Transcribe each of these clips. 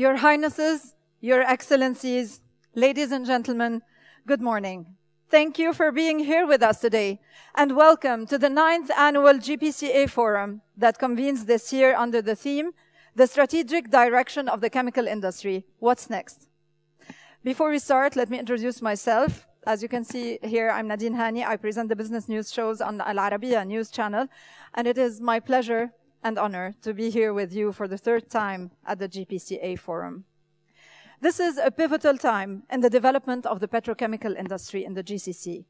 Your Highnesses, Your Excellencies, ladies and gentlemen, good morning. Thank you for being here with us today, and welcome to the ninth annual GPCA Forum that convenes this year under the theme, The Strategic Direction of the Chemical Industry. What's next? Before we start, let me introduce myself. As you can see here, I'm Nadine Hani. I present the business news shows on Al Arabiya News Channel, and it is my pleasure and honor to be here with you for the third time at the GPCA Forum. This is a pivotal time in the development of the petrochemical industry in the GCC.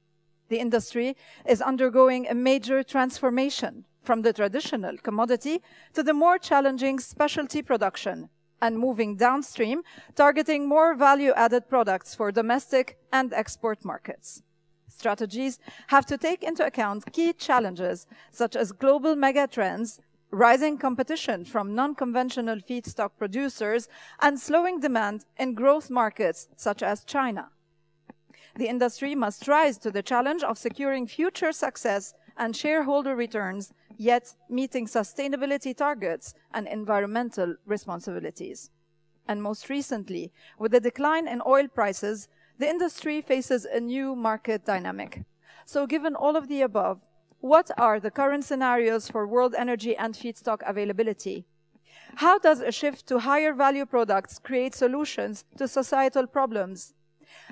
The industry is undergoing a major transformation from the traditional commodity to the more challenging specialty production and moving downstream, targeting more value-added products for domestic and export markets. Strategies have to take into account key challenges such as global megatrends rising competition from non-conventional feedstock producers, and slowing demand in growth markets such as China. The industry must rise to the challenge of securing future success and shareholder returns, yet meeting sustainability targets and environmental responsibilities. And most recently, with the decline in oil prices, the industry faces a new market dynamic. So given all of the above, what are the current scenarios for world energy and feedstock availability? How does a shift to higher value products create solutions to societal problems?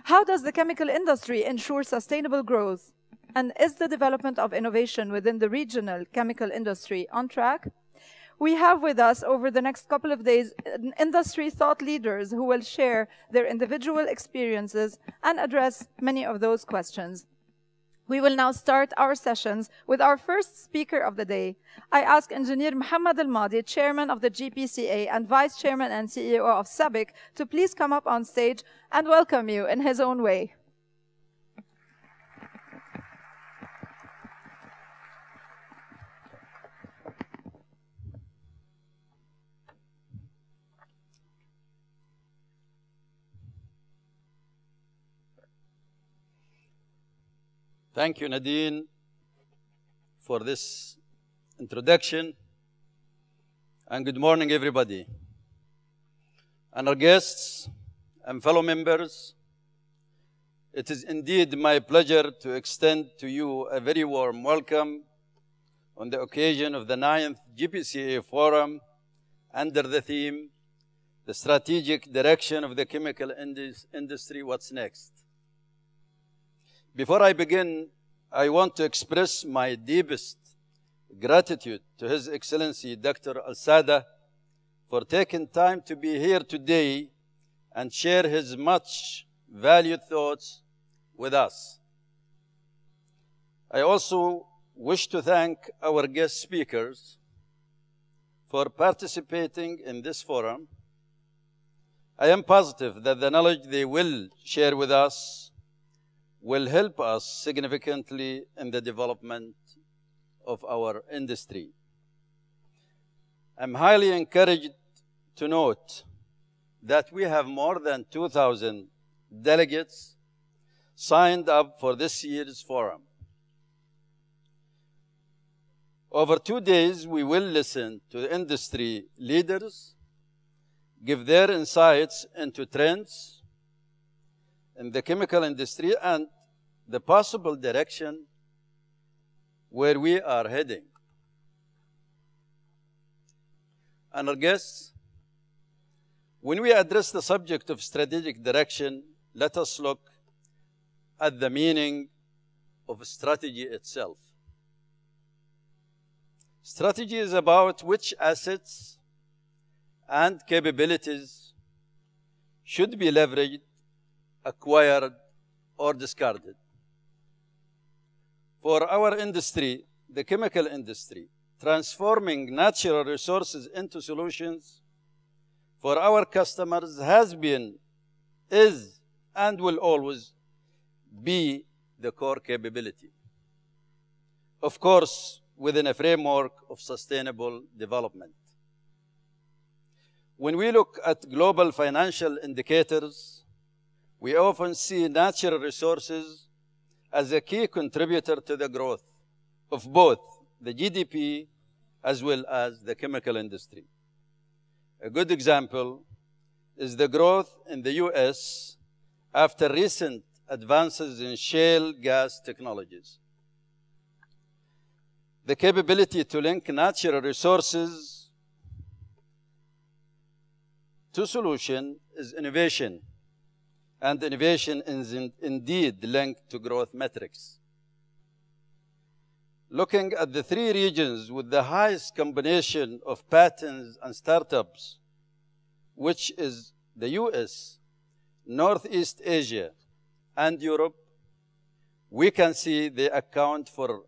How does the chemical industry ensure sustainable growth? And is the development of innovation within the regional chemical industry on track? We have with us over the next couple of days industry thought leaders who will share their individual experiences and address many of those questions. We will now start our sessions with our first speaker of the day. I ask Engineer Mohammed Al-Mahdi, Chairman of the GPCA and Vice Chairman and CEO of SABIC, to please come up on stage and welcome you in his own way. Thank you, Nadine, for this introduction. And good morning, everybody. And our guests and fellow members, it is indeed my pleasure to extend to you a very warm welcome on the occasion of the 9th GPCA Forum under the theme, The Strategic Direction of the Chemical Indus Industry, What's Next? Before I begin, I want to express my deepest gratitude to His Excellency Dr. Al Sada for taking time to be here today and share his much valued thoughts with us. I also wish to thank our guest speakers for participating in this forum. I am positive that the knowledge they will share with us will help us significantly in the development of our industry. I'm highly encouraged to note that we have more than 2,000 delegates signed up for this year's forum. Over two days, we will listen to the industry leaders, give their insights into trends, in the chemical industry and the possible direction where we are heading. And I guess when we address the subject of strategic direction, let us look at the meaning of strategy itself. Strategy is about which assets and capabilities should be leveraged acquired, or discarded. For our industry, the chemical industry, transforming natural resources into solutions for our customers has been, is, and will always be the core capability. Of course, within a framework of sustainable development. When we look at global financial indicators, we often see natural resources as a key contributor to the growth of both the GDP as well as the chemical industry. A good example is the growth in the US after recent advances in shale gas technologies. The capability to link natural resources to solution is innovation and innovation is in, indeed linked to growth metrics. Looking at the three regions with the highest combination of patents and startups, which is the US, Northeast Asia, and Europe, we can see they account for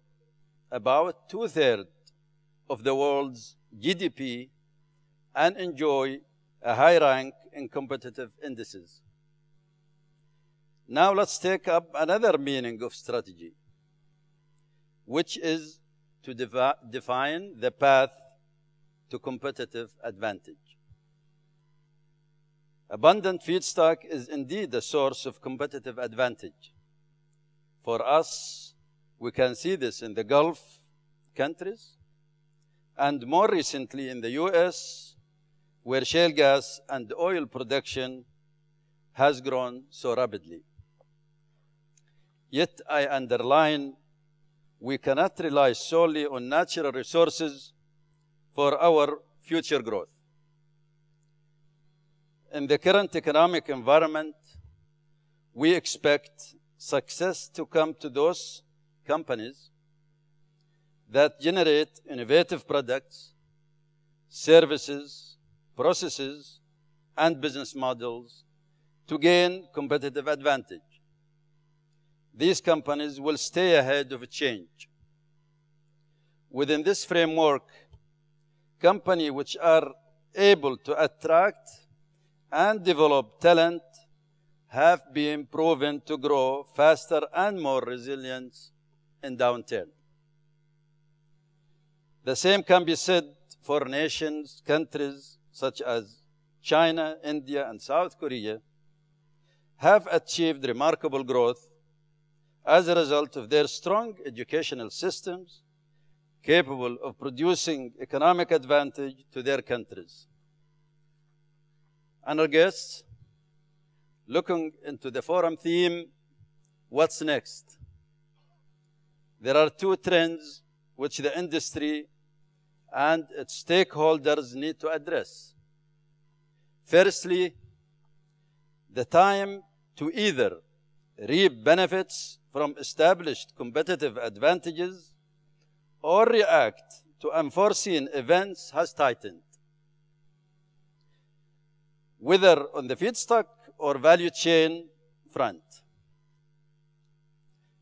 about two thirds of the world's GDP and enjoy a high rank in competitive indices. Now let's take up another meaning of strategy, which is to devi- define the path to competitive advantage. Abundant feedstock is indeed a source of competitive advantage. For us, we can see this in the Gulf countries and more recently in the US, where shale gas and oil production has grown so rapidly. Yet I underline, we cannot rely solely on natural resources for our future growth. In the current economic environment, we expect success to come to those companies that generate innovative products, services, processes, and business models to gain competitive advantage these companies will stay ahead of change. Within this framework, companies which are able to attract and develop talent have been proven to grow faster and more resilient in downturn. The same can be said for nations, countries such as China, India, and South Korea have achieved remarkable growth as a result of their strong educational systems capable of producing economic advantage to their countries. And our guests, looking into the forum theme, what's next? There are two trends which the industry and its stakeholders need to address. Firstly, the time to either reap benefits from established competitive advantages or react to unforeseen events has tightened, whether on the feedstock or value chain front.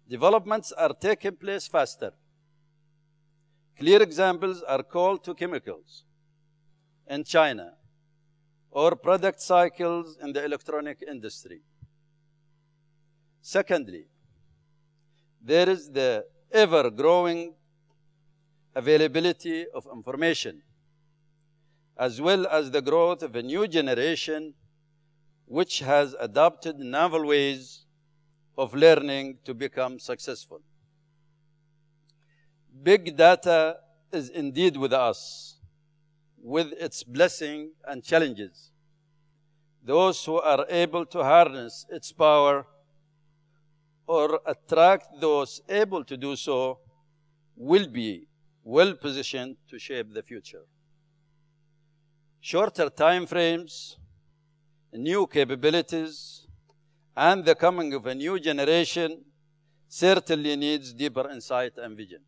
Developments are taking place faster. Clear examples are coal to chemicals in China or product cycles in the electronic industry. Secondly, there is the ever growing availability of information, as well as the growth of a new generation which has adopted novel ways of learning to become successful. Big data is indeed with us, with its blessing and challenges. Those who are able to harness its power or attract those able to do so will be well positioned to shape the future. Shorter time frames, new capabilities, and the coming of a new generation certainly needs deeper insight and vision.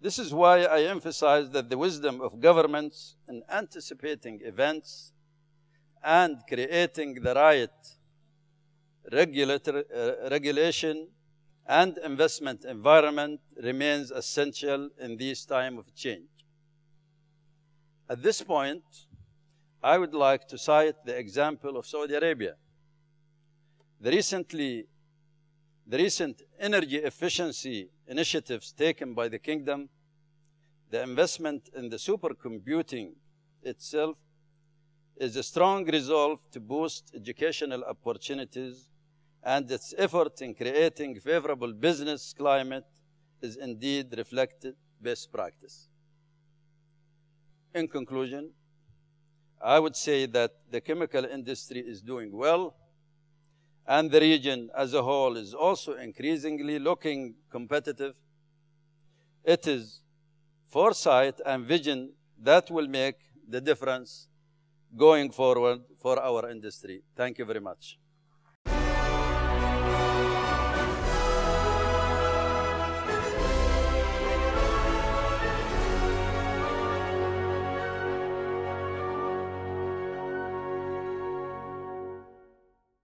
This is why I emphasize that the wisdom of governments in anticipating events and creating the right regulation, and investment environment remains essential in this time of change. At this point, I would like to cite the example of Saudi Arabia. The, recently, the recent energy efficiency initiatives taken by the kingdom, the investment in the supercomputing itself, is a strong resolve to boost educational opportunities and its effort in creating favorable business climate is indeed reflected best practice. In conclusion, I would say that the chemical industry is doing well and the region as a whole is also increasingly looking competitive. It is foresight and vision that will make the difference going forward for our industry. Thank you very much.